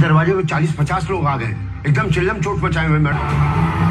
दरवाजे में चालीस पचास लोग आ गए एकदम चिल्लम चोट मचाए हुए madam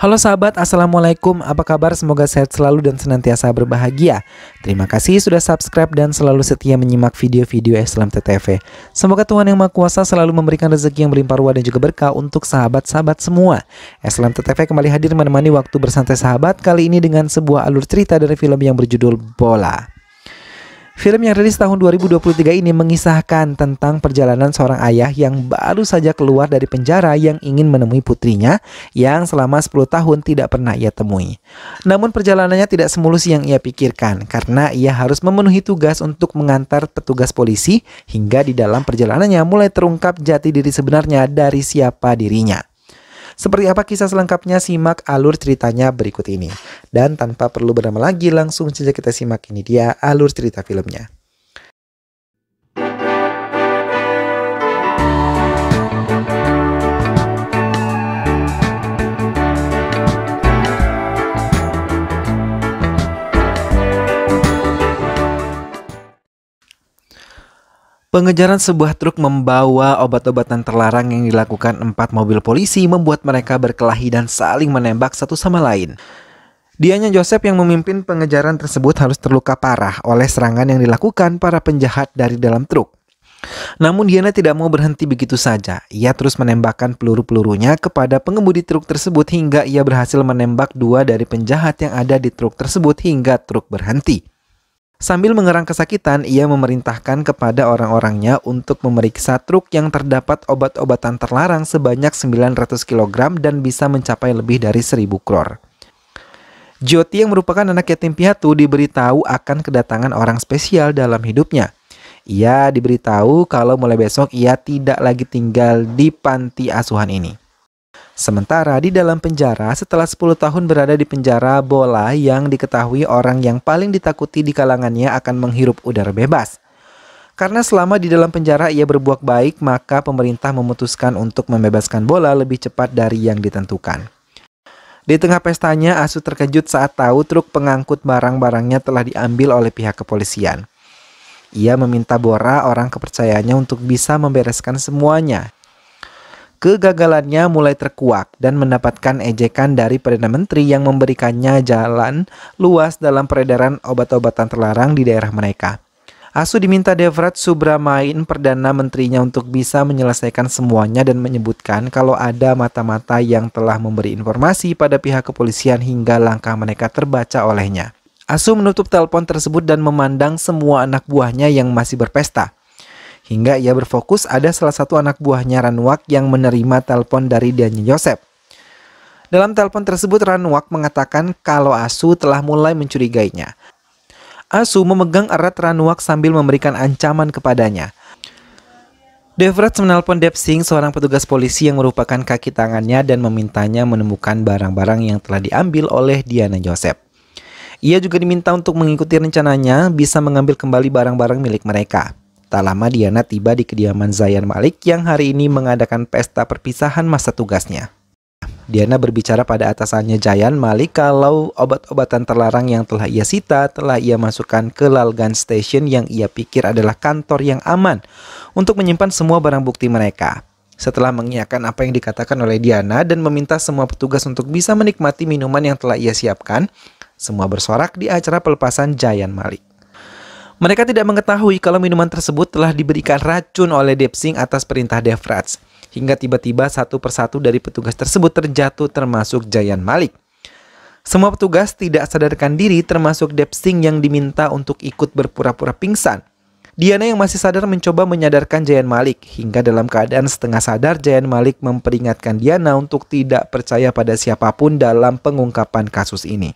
Halo sahabat, Assalamualaikum. Apa kabar? Semoga sehat selalu dan senantiasa berbahagia. Terima kasih sudah subscribe dan selalu setia menyimak video-video Islam TTV. Semoga Tuhan Yang Maha Kuasa selalu memberikan rezeki yang berlimpah ruah dan juga berkah untuk sahabat-sahabat semua. Islam TTV kembali hadir menemani waktu bersantai sahabat kali ini dengan sebuah alur cerita dari film yang berjudul Bola. Film yang rilis tahun 2023 ini mengisahkan tentang perjalanan seorang ayah yang baru saja keluar dari penjara yang ingin menemui putrinya yang selama 10 tahun tidak pernah ia temui. Namun perjalanannya tidak semulus yang ia pikirkan karena ia harus memenuhi tugas untuk mengantar petugas polisi hingga di dalam perjalanannya mulai terungkap jati diri sebenarnya dari siapa dirinya. Seperti apa kisah selengkapnya simak alur ceritanya berikut ini. Dan tanpa perlu berlama lagi langsung saja kita simak ini dia alur cerita filmnya. Pengejaran sebuah truk membawa obat-obatan terlarang yang dilakukan empat mobil polisi membuat mereka berkelahi dan saling menembak satu sama lain. Dianya Joseph yang memimpin pengejaran tersebut harus terluka parah oleh serangan yang dilakukan para penjahat dari dalam truk. Namun Diana tidak mau berhenti begitu saja. Ia terus menembakkan peluru-pelurunya kepada pengemudi truk tersebut hingga ia berhasil menembak dua dari penjahat yang ada di truk tersebut hingga truk berhenti. Sambil mengerang kesakitan, ia memerintahkan kepada orang-orangnya untuk memeriksa truk yang terdapat obat-obatan terlarang sebanyak 900 kg dan bisa mencapai lebih dari 1000 kror. Jyoti yang merupakan anak yatim piatu diberitahu akan kedatangan orang spesial dalam hidupnya. Ia diberitahu kalau mulai besok ia tidak lagi tinggal di panti asuhan ini. Sementara di dalam penjara, setelah 10 tahun berada di penjara, bola yang diketahui orang yang paling ditakuti di kalangannya akan menghirup udara bebas. Karena selama di dalam penjara ia berbuat baik, maka pemerintah memutuskan untuk membebaskan bola lebih cepat dari yang ditentukan. Di tengah pestanya, Asu terkejut saat tahu truk pengangkut barang-barangnya telah diambil oleh pihak kepolisian. Ia meminta Bora, orang kepercayaannya, untuk bisa membereskan semuanya, Kegagalannya mulai terkuak dan mendapatkan ejekan dari Perdana Menteri yang memberikannya jalan luas dalam peredaran obat-obatan terlarang di daerah mereka. Asu diminta Devrat Subramain Perdana Menterinya untuk bisa menyelesaikan semuanya dan menyebutkan kalau ada mata-mata yang telah memberi informasi pada pihak kepolisian hingga langkah mereka terbaca olehnya. Asu menutup telepon tersebut dan memandang semua anak buahnya yang masih berpesta hingga ia berfokus ada salah satu anak buahnya Ranwak yang menerima telepon dari Daniel Joseph. Dalam telepon tersebut Ranwak mengatakan kalau Asu telah mulai mencurigainya. Asu memegang erat Ranwak sambil memberikan ancaman kepadanya. Devrat menelpon Deb Singh, seorang petugas polisi yang merupakan kaki tangannya dan memintanya menemukan barang-barang yang telah diambil oleh Diana Joseph. Ia juga diminta untuk mengikuti rencananya bisa mengambil kembali barang-barang milik mereka. Tak lama Diana tiba di kediaman Zayan Malik yang hari ini mengadakan pesta perpisahan masa tugasnya. Diana berbicara pada atasannya Jayan Malik kalau obat-obatan terlarang yang telah ia sita telah ia masukkan ke Lalgan Station yang ia pikir adalah kantor yang aman untuk menyimpan semua barang bukti mereka. Setelah mengiyakan apa yang dikatakan oleh Diana dan meminta semua petugas untuk bisa menikmati minuman yang telah ia siapkan, semua bersorak di acara pelepasan Jayan Malik. Mereka tidak mengetahui kalau minuman tersebut telah diberikan racun oleh Depsing atas perintah Devrats. Hingga tiba-tiba satu persatu dari petugas tersebut terjatuh termasuk Jayan Malik. Semua petugas tidak sadarkan diri termasuk Depsing yang diminta untuk ikut berpura-pura pingsan. Diana yang masih sadar mencoba menyadarkan Jayan Malik hingga dalam keadaan setengah sadar Jayan Malik memperingatkan Diana untuk tidak percaya pada siapapun dalam pengungkapan kasus ini.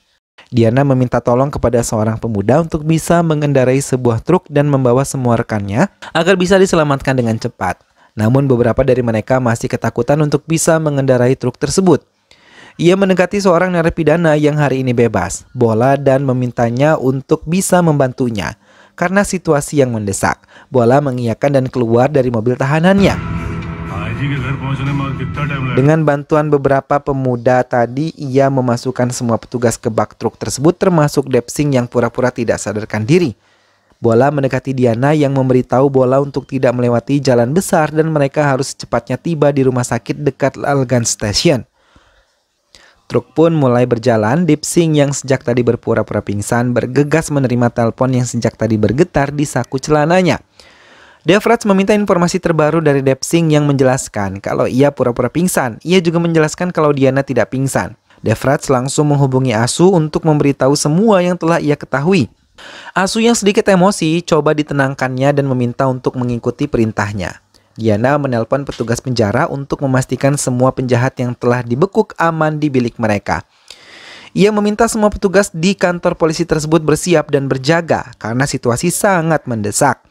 Diana meminta tolong kepada seorang pemuda untuk bisa mengendarai sebuah truk dan membawa semua rekannya agar bisa diselamatkan dengan cepat. Namun beberapa dari mereka masih ketakutan untuk bisa mengendarai truk tersebut. Ia mendekati seorang narapidana yang hari ini bebas, Bola, dan memintanya untuk bisa membantunya. Karena situasi yang mendesak, Bola mengiyakan dan keluar dari mobil tahanannya. Dengan bantuan beberapa pemuda tadi, ia memasukkan semua petugas ke bak truk tersebut termasuk Depsing yang pura-pura tidak sadarkan diri. Bola mendekati Diana yang memberitahu Bola untuk tidak melewati jalan besar dan mereka harus secepatnya tiba di rumah sakit dekat Algan Station. Truk pun mulai berjalan, Dipsing yang sejak tadi berpura-pura pingsan bergegas menerima telepon yang sejak tadi bergetar di saku celananya. Devrats meminta informasi terbaru dari Depsing yang menjelaskan kalau ia pura-pura pingsan. Ia juga menjelaskan kalau Diana tidak pingsan. Devrats langsung menghubungi Asu untuk memberitahu semua yang telah ia ketahui. Asu yang sedikit emosi coba ditenangkannya dan meminta untuk mengikuti perintahnya. Diana menelpon petugas penjara untuk memastikan semua penjahat yang telah dibekuk aman di bilik mereka. Ia meminta semua petugas di kantor polisi tersebut bersiap dan berjaga karena situasi sangat mendesak.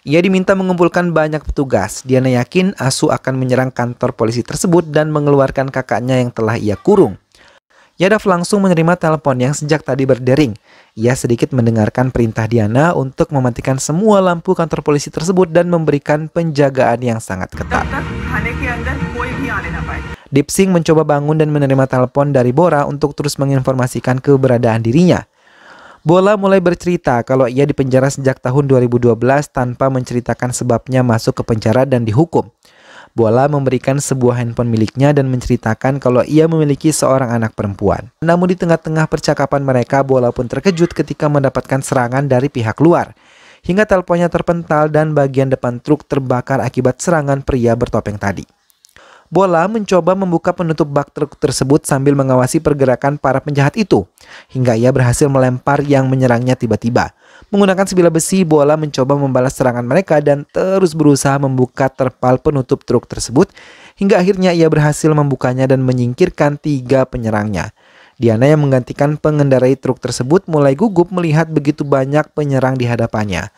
Ia diminta mengumpulkan banyak petugas. Diana yakin Asu akan menyerang kantor polisi tersebut dan mengeluarkan kakaknya yang telah ia kurung. Yadav langsung menerima telepon yang sejak tadi berdering. Ia sedikit mendengarkan perintah Diana untuk mematikan semua lampu kantor polisi tersebut dan memberikan penjagaan yang sangat ketat. Dipsing mencoba bangun dan menerima telepon dari Bora untuk terus menginformasikan keberadaan dirinya. Bola mulai bercerita kalau ia dipenjara sejak tahun 2012 tanpa menceritakan sebabnya masuk ke penjara dan dihukum. Bola memberikan sebuah handphone miliknya dan menceritakan kalau ia memiliki seorang anak perempuan. Namun di tengah-tengah percakapan mereka, Bola pun terkejut ketika mendapatkan serangan dari pihak luar. Hingga teleponnya terpental dan bagian depan truk terbakar akibat serangan pria bertopeng tadi. Bola mencoba membuka penutup bak truk tersebut sambil mengawasi pergerakan para penjahat itu, hingga ia berhasil melempar yang menyerangnya tiba-tiba. Menggunakan sebilah besi, bola mencoba membalas serangan mereka dan terus berusaha membuka terpal penutup truk tersebut, hingga akhirnya ia berhasil membukanya dan menyingkirkan tiga penyerangnya. Diana yang menggantikan pengendarai truk tersebut mulai gugup melihat begitu banyak penyerang di hadapannya.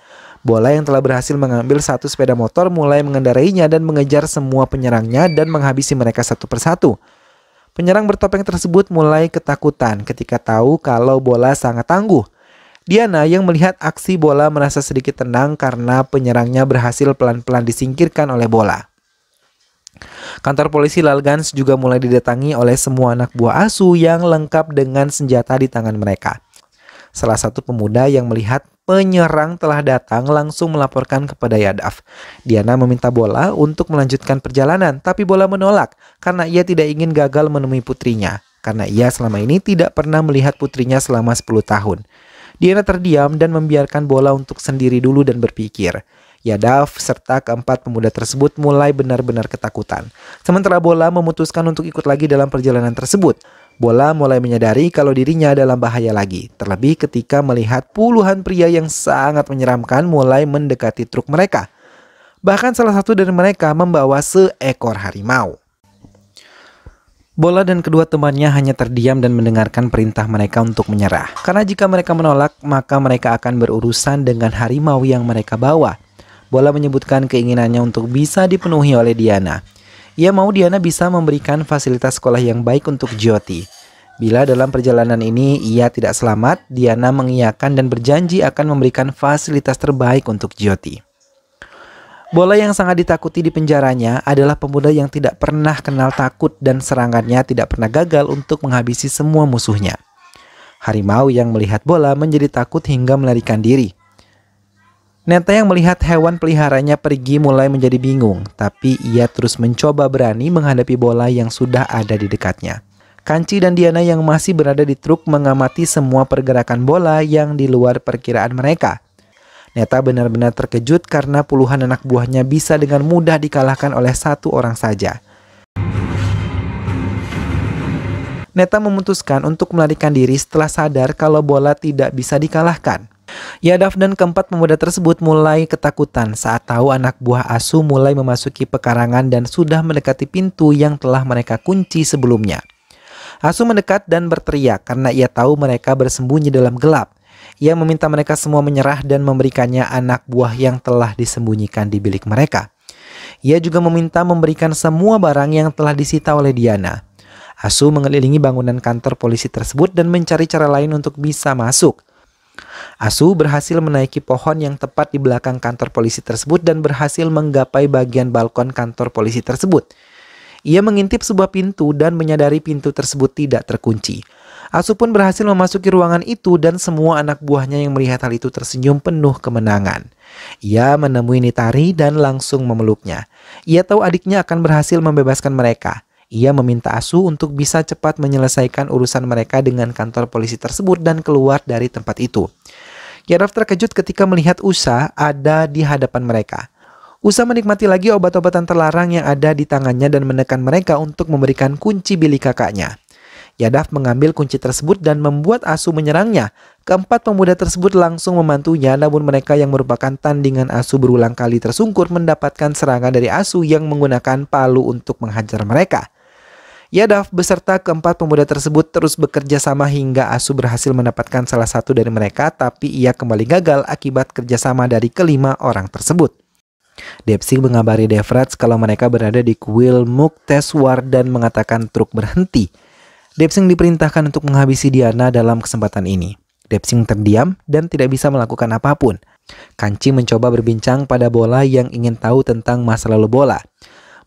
Bola yang telah berhasil mengambil satu sepeda motor mulai mengendarainya dan mengejar semua penyerangnya dan menghabisi mereka satu persatu. Penyerang bertopeng tersebut mulai ketakutan ketika tahu kalau bola sangat tangguh. Diana yang melihat aksi bola merasa sedikit tenang karena penyerangnya berhasil pelan-pelan disingkirkan oleh bola. Kantor polisi Lalgans juga mulai didatangi oleh semua anak buah Asu yang lengkap dengan senjata di tangan mereka. Salah satu pemuda yang melihat penyerang telah datang langsung melaporkan kepada Yadav. Diana meminta bola untuk melanjutkan perjalanan, tapi bola menolak karena ia tidak ingin gagal menemui putrinya. Karena ia selama ini tidak pernah melihat putrinya selama 10 tahun. Diana terdiam dan membiarkan bola untuk sendiri dulu dan berpikir. Yadav serta keempat pemuda tersebut mulai benar-benar ketakutan. Sementara bola memutuskan untuk ikut lagi dalam perjalanan tersebut. Bola mulai menyadari kalau dirinya dalam bahaya lagi, terlebih ketika melihat puluhan pria yang sangat menyeramkan mulai mendekati truk mereka. Bahkan salah satu dari mereka membawa seekor harimau. Bola dan kedua temannya hanya terdiam dan mendengarkan perintah mereka untuk menyerah. Karena jika mereka menolak, maka mereka akan berurusan dengan harimau yang mereka bawa. Bola menyebutkan keinginannya untuk bisa dipenuhi oleh Diana. Ia ya mau Diana bisa memberikan fasilitas sekolah yang baik untuk Jyoti. Bila dalam perjalanan ini ia tidak selamat, Diana mengiyakan dan berjanji akan memberikan fasilitas terbaik untuk Jyoti. Bola yang sangat ditakuti di penjaranya adalah pemuda yang tidak pernah kenal takut dan serangannya tidak pernah gagal untuk menghabisi semua musuhnya. Harimau yang melihat bola menjadi takut hingga melarikan diri. Neta yang melihat hewan peliharanya pergi mulai menjadi bingung, tapi ia terus mencoba berani menghadapi bola yang sudah ada di dekatnya. Kanci dan Diana yang masih berada di truk mengamati semua pergerakan bola yang di luar perkiraan mereka. Neta benar-benar terkejut karena puluhan anak buahnya bisa dengan mudah dikalahkan oleh satu orang saja. Neta memutuskan untuk melarikan diri setelah sadar kalau bola tidak bisa dikalahkan. Yadav dan keempat pemuda tersebut mulai ketakutan saat tahu anak buah Asu mulai memasuki pekarangan dan sudah mendekati pintu yang telah mereka kunci sebelumnya. Asu mendekat dan berteriak karena ia tahu mereka bersembunyi dalam gelap. Ia meminta mereka semua menyerah dan memberikannya anak buah yang telah disembunyikan di bilik mereka. Ia juga meminta memberikan semua barang yang telah disita oleh Diana. Asu mengelilingi bangunan kantor polisi tersebut dan mencari cara lain untuk bisa masuk. Asu berhasil menaiki pohon yang tepat di belakang kantor polisi tersebut dan berhasil menggapai bagian balkon kantor polisi tersebut. Ia mengintip sebuah pintu dan menyadari pintu tersebut tidak terkunci. Asu pun berhasil memasuki ruangan itu dan semua anak buahnya yang melihat hal itu tersenyum penuh kemenangan. Ia menemui Nitari dan langsung memeluknya. Ia tahu adiknya akan berhasil membebaskan mereka. Ia meminta Asu untuk bisa cepat menyelesaikan urusan mereka dengan kantor polisi tersebut dan keluar dari tempat itu. Geralt terkejut ketika melihat Usa ada di hadapan mereka. Usa menikmati lagi obat-obatan terlarang yang ada di tangannya dan menekan mereka untuk memberikan kunci bilik kakaknya. Yadav mengambil kunci tersebut dan membuat Asu menyerangnya. Keempat pemuda tersebut langsung memantunya, namun mereka yang merupakan tandingan Asu berulang kali tersungkur mendapatkan serangan dari Asu yang menggunakan palu untuk menghajar mereka. Yadav beserta keempat pemuda tersebut terus bekerja sama hingga Asu berhasil mendapatkan salah satu dari mereka tapi ia kembali gagal akibat kerjasama dari kelima orang tersebut. Depsi mengabari Devrats kalau mereka berada di kuil Mukteswar dan mengatakan truk berhenti. Depsing diperintahkan untuk menghabisi Diana dalam kesempatan ini. Depsing terdiam dan tidak bisa melakukan apapun. Kanci mencoba berbincang pada bola yang ingin tahu tentang masa lalu bola.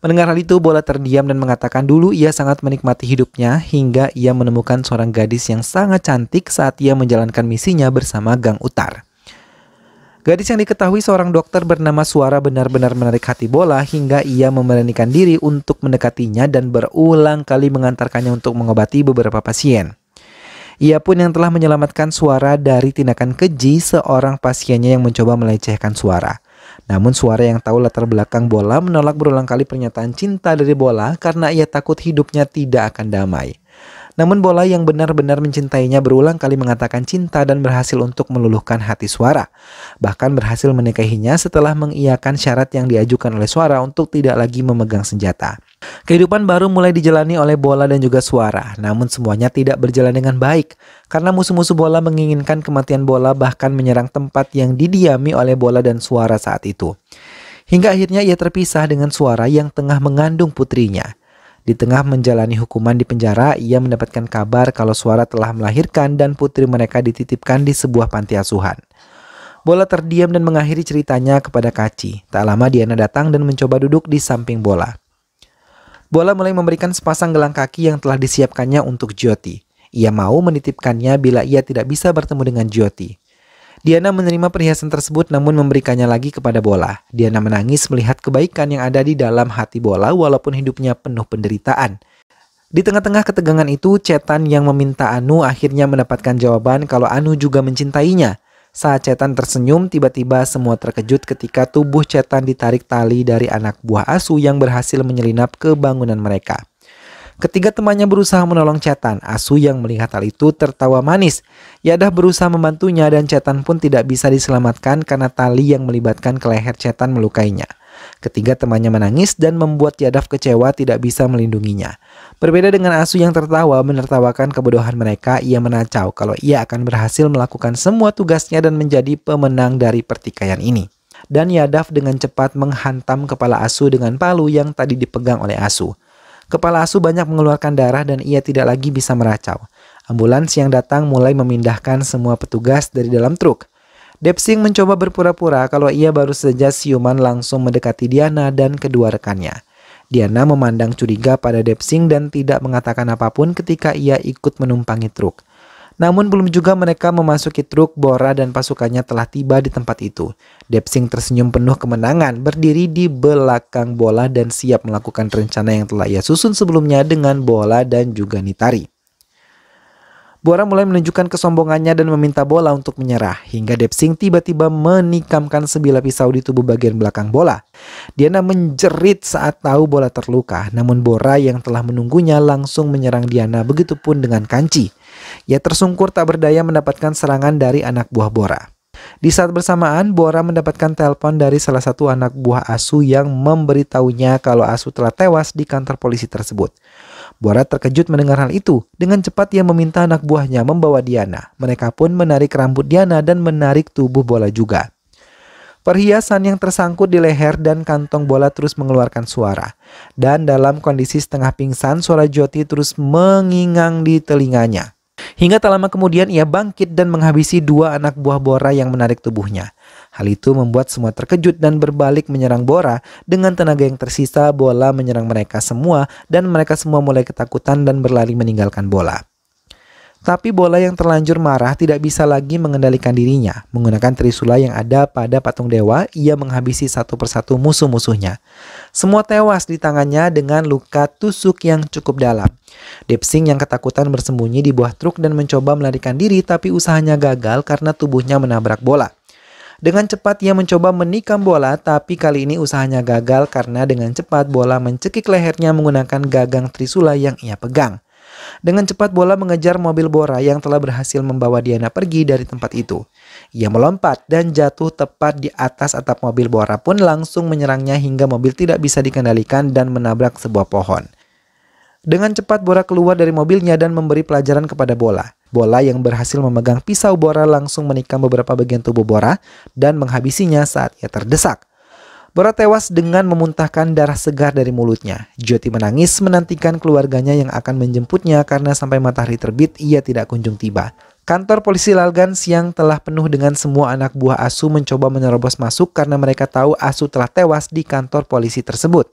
Mendengar hal itu, Bola terdiam dan mengatakan dulu ia sangat menikmati hidupnya hingga ia menemukan seorang gadis yang sangat cantik saat ia menjalankan misinya bersama Gang Utar. Gadis yang diketahui seorang dokter bernama Suara benar-benar menarik hati bola hingga ia memberanikan diri untuk mendekatinya dan berulang kali mengantarkannya untuk mengobati beberapa pasien. Ia pun yang telah menyelamatkan Suara dari tindakan keji seorang pasiennya yang mencoba melecehkan Suara. Namun suara yang tahu latar belakang bola menolak berulang kali pernyataan cinta dari bola karena ia takut hidupnya tidak akan damai. Namun bola yang benar-benar mencintainya berulang kali mengatakan cinta dan berhasil untuk meluluhkan hati suara. Bahkan berhasil menikahinya setelah mengiakan syarat yang diajukan oleh suara untuk tidak lagi memegang senjata. Kehidupan baru mulai dijalani oleh bola dan juga suara, namun semuanya tidak berjalan dengan baik karena musuh-musuh bola menginginkan kematian bola bahkan menyerang tempat yang didiami oleh bola dan suara saat itu. Hingga akhirnya ia terpisah dengan suara yang tengah mengandung putrinya. Di tengah menjalani hukuman di penjara, ia mendapatkan kabar kalau Suara telah melahirkan dan putri mereka dititipkan di sebuah panti asuhan. Bola terdiam dan mengakhiri ceritanya kepada Kaci. Tak lama Diana datang dan mencoba duduk di samping Bola. Bola mulai memberikan sepasang gelang kaki yang telah disiapkannya untuk Jyoti. Ia mau menitipkannya bila ia tidak bisa bertemu dengan Jyoti. Diana menerima perhiasan tersebut namun memberikannya lagi kepada Bola. Diana menangis melihat kebaikan yang ada di dalam hati Bola walaupun hidupnya penuh penderitaan. Di tengah-tengah ketegangan itu, Cetan yang meminta Anu akhirnya mendapatkan jawaban kalau Anu juga mencintainya. Saat Cetan tersenyum, tiba-tiba semua terkejut ketika tubuh Cetan ditarik tali dari anak buah asu yang berhasil menyelinap ke bangunan mereka. Ketiga temannya berusaha menolong Cetan. Asu yang melihat hal itu tertawa manis. Yadah berusaha membantunya dan Cetan pun tidak bisa diselamatkan karena tali yang melibatkan ke leher Cetan melukainya. Ketiga temannya menangis dan membuat Yadav kecewa tidak bisa melindunginya. Berbeda dengan Asu yang tertawa menertawakan kebodohan mereka, ia menacau kalau ia akan berhasil melakukan semua tugasnya dan menjadi pemenang dari pertikaian ini. Dan Yadav dengan cepat menghantam kepala Asu dengan palu yang tadi dipegang oleh Asu. Kepala Asu banyak mengeluarkan darah dan ia tidak lagi bisa meracau. Ambulans yang datang mulai memindahkan semua petugas dari dalam truk. Depsing mencoba berpura-pura kalau ia baru saja siuman langsung mendekati Diana dan kedua rekannya. Diana memandang curiga pada Depsing dan tidak mengatakan apapun ketika ia ikut menumpangi truk. Namun belum juga mereka memasuki truk, Bora dan pasukannya telah tiba di tempat itu. Depsing tersenyum penuh kemenangan, berdiri di belakang bola dan siap melakukan rencana yang telah ia susun sebelumnya dengan bola dan juga Nitari. Bora mulai menunjukkan kesombongannya dan meminta bola untuk menyerah, hingga Depsing tiba-tiba menikamkan sebilah pisau di tubuh bagian belakang bola. Diana menjerit saat tahu bola terluka, namun Bora yang telah menunggunya langsung menyerang Diana begitupun dengan Kanci. Ia tersungkur tak berdaya mendapatkan serangan dari anak buah Bora. Di saat bersamaan, Bora mendapatkan telepon dari salah satu anak buah Asu yang memberitahunya kalau Asu telah tewas di kantor polisi tersebut. Bora terkejut mendengar hal itu. Dengan cepat ia meminta anak buahnya membawa Diana. Mereka pun menarik rambut Diana dan menarik tubuh bola juga. Perhiasan yang tersangkut di leher dan kantong bola terus mengeluarkan suara. Dan dalam kondisi setengah pingsan, suara Joti terus mengingang di telinganya. Hingga tak lama kemudian ia bangkit dan menghabisi dua anak buah Bora yang menarik tubuhnya. Hal itu membuat semua terkejut dan berbalik menyerang Bora. Dengan tenaga yang tersisa, bola menyerang mereka semua dan mereka semua mulai ketakutan dan berlari meninggalkan bola. Tapi bola yang terlanjur marah tidak bisa lagi mengendalikan dirinya. Menggunakan trisula yang ada pada patung dewa, ia menghabisi satu persatu musuh-musuhnya. Semua tewas di tangannya dengan luka tusuk yang cukup dalam. Depsing yang ketakutan bersembunyi di buah truk dan mencoba melarikan diri tapi usahanya gagal karena tubuhnya menabrak bola. Dengan cepat ia mencoba menikam bola, tapi kali ini usahanya gagal karena dengan cepat bola mencekik lehernya menggunakan gagang trisula yang ia pegang. Dengan cepat bola mengejar mobil Bora yang telah berhasil membawa Diana pergi dari tempat itu. Ia melompat dan jatuh tepat di atas atap mobil Bora pun langsung menyerangnya hingga mobil tidak bisa dikendalikan dan menabrak sebuah pohon. Dengan cepat Bora keluar dari mobilnya dan memberi pelajaran kepada Bola. Bola yang berhasil memegang pisau Bora langsung menikam beberapa bagian tubuh Bora dan menghabisinya saat ia terdesak. Bora tewas dengan memuntahkan darah segar dari mulutnya. Jyoti menangis menantikan keluarganya yang akan menjemputnya karena sampai matahari terbit ia tidak kunjung tiba. Kantor polisi Lalgan siang telah penuh dengan semua anak buah ASU mencoba menerobos masuk karena mereka tahu ASU telah tewas di kantor polisi tersebut.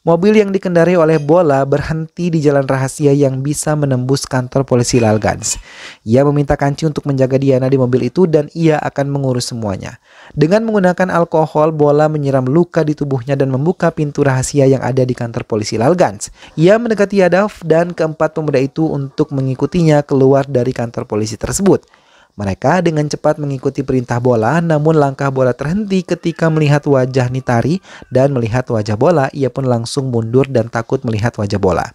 Mobil yang dikendari oleh Bola berhenti di jalan rahasia yang bisa menembus kantor polisi Lalgans. Ia meminta Kanci untuk menjaga Diana di mobil itu dan ia akan mengurus semuanya. Dengan menggunakan alkohol, Bola menyiram luka di tubuhnya dan membuka pintu rahasia yang ada di kantor polisi Lalgans. Ia mendekati Yadav dan keempat pemuda itu untuk mengikutinya keluar dari kantor polisi tersebut. Mereka dengan cepat mengikuti perintah bola, namun langkah bola terhenti ketika melihat wajah Nitari dan melihat wajah bola, ia pun langsung mundur dan takut melihat wajah bola.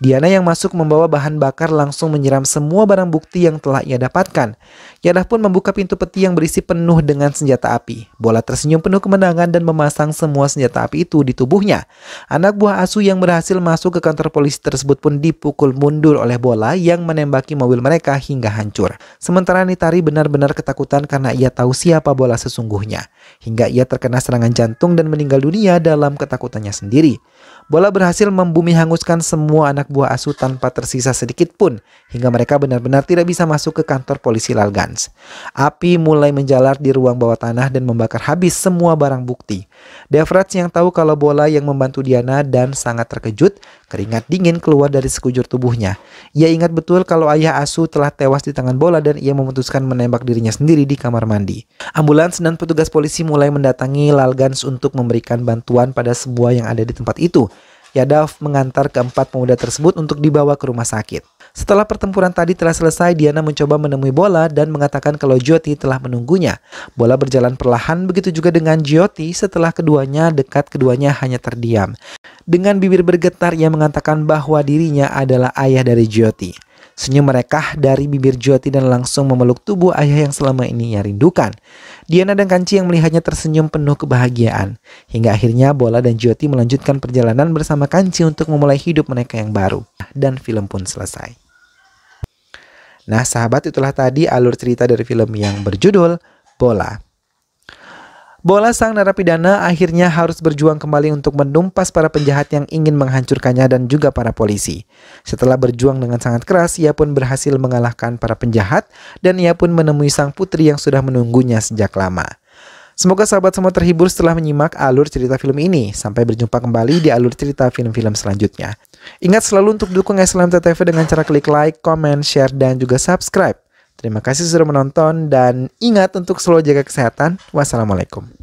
Diana yang masuk membawa bahan bakar langsung menyiram semua barang bukti yang telah ia dapatkan. Yadah pun membuka pintu peti yang berisi penuh dengan senjata api. Bola tersenyum penuh kemenangan dan memasang semua senjata api itu di tubuhnya. Anak buah Asu yang berhasil masuk ke kantor polisi tersebut pun dipukul mundur oleh bola yang menembaki mobil mereka hingga hancur. Sementara Nitari benar-benar ketakutan karena ia tahu siapa bola sesungguhnya. Hingga ia terkena serangan jantung dan meninggal dunia dalam ketakutannya sendiri. Bola berhasil membumi hanguskan semua anak buah asu tanpa tersisa sedikit pun hingga mereka benar-benar tidak bisa masuk ke kantor polisi Lalgans. Api mulai menjalar di ruang bawah tanah dan membakar habis semua barang bukti. Devrats yang tahu kalau bola yang membantu Diana dan sangat terkejut, keringat dingin keluar dari sekujur tubuhnya. Ia ingat betul kalau ayah Asu telah tewas di tangan bola dan ia memutuskan menembak dirinya sendiri di kamar mandi. Ambulans dan petugas polisi mulai mendatangi Lalgans untuk memberikan bantuan pada semua yang ada di tempat itu. Yadav mengantar keempat pemuda tersebut untuk dibawa ke rumah sakit. Setelah pertempuran tadi telah selesai, Diana mencoba menemui bola dan mengatakan kalau Jyoti telah menunggunya. Bola berjalan perlahan begitu juga dengan Jyoti setelah keduanya dekat keduanya hanya terdiam. Dengan bibir bergetar ia mengatakan bahwa dirinya adalah ayah dari Jyoti. Senyum mereka dari bibir Joti dan langsung memeluk tubuh ayah yang selama ini ia rindukan. Diana dan Kanci yang melihatnya tersenyum penuh kebahagiaan. Hingga akhirnya Bola dan Joti melanjutkan perjalanan bersama Kanci untuk memulai hidup mereka yang baru. Dan film pun selesai. Nah sahabat itulah tadi alur cerita dari film yang berjudul Bola. Bola sang narapidana akhirnya harus berjuang kembali untuk menumpas para penjahat yang ingin menghancurkannya dan juga para polisi. Setelah berjuang dengan sangat keras, ia pun berhasil mengalahkan para penjahat dan ia pun menemui sang putri yang sudah menunggunya sejak lama. Semoga sahabat semua terhibur setelah menyimak alur cerita film ini. Sampai berjumpa kembali di alur cerita film-film selanjutnya. Ingat selalu untuk dukung SLM TTV dengan cara klik like, comment, share, dan juga subscribe. Terima kasih sudah menonton dan ingat untuk selalu jaga kesehatan. Wassalamualaikum.